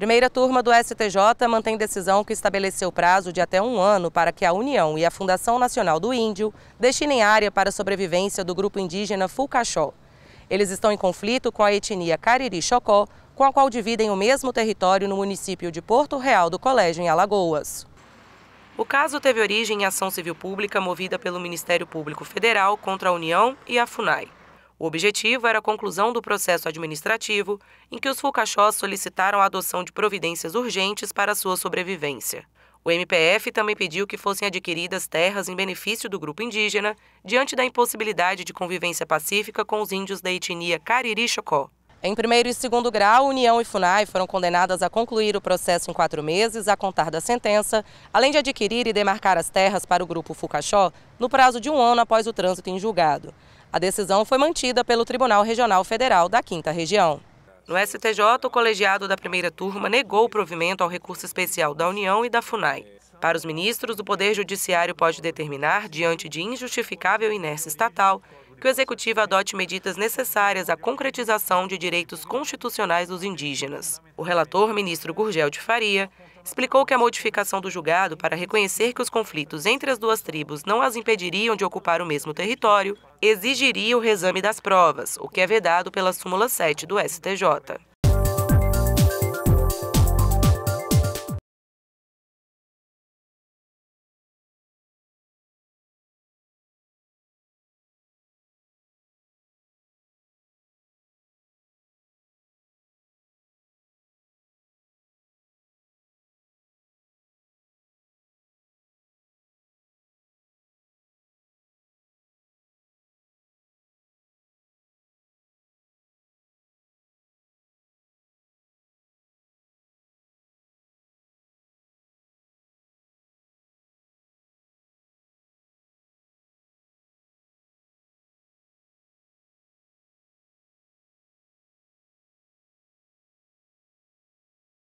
Primeira turma do STJ mantém decisão que estabeleceu prazo de até um ano para que a União e a Fundação Nacional do Índio destinem área para a sobrevivência do grupo indígena Fulcaxó. Eles estão em conflito com a etnia Cariri-Xocó, com a qual dividem o mesmo território no município de Porto Real do Colégio, em Alagoas. O caso teve origem em ação civil pública movida pelo Ministério Público Federal contra a União e a FUNAI. O objetivo era a conclusão do processo administrativo em que os Fulcachós solicitaram a adoção de providências urgentes para sua sobrevivência. O MPF também pediu que fossem adquiridas terras em benefício do grupo indígena, diante da impossibilidade de convivência pacífica com os índios da etnia Cariri-Chocó. Em primeiro e segundo grau, União e FUNAI foram condenadas a concluir o processo em quatro meses, a contar da sentença, além de adquirir e demarcar as terras para o grupo Fucaxó no prazo de um ano após o trânsito em julgado. A decisão foi mantida pelo Tribunal Regional Federal da Quinta Região. No STJ, o colegiado da primeira turma negou o provimento ao recurso especial da União e da FUNAI. Para os ministros, o Poder Judiciário pode determinar, diante de injustificável inércia estatal, que o Executivo adote medidas necessárias à concretização de direitos constitucionais dos indígenas. O relator, ministro Gurgel de Faria, explicou que a modificação do julgado para reconhecer que os conflitos entre as duas tribos não as impediriam de ocupar o mesmo território exigiria o reexame das provas, o que é vedado pela súmula 7 do STJ.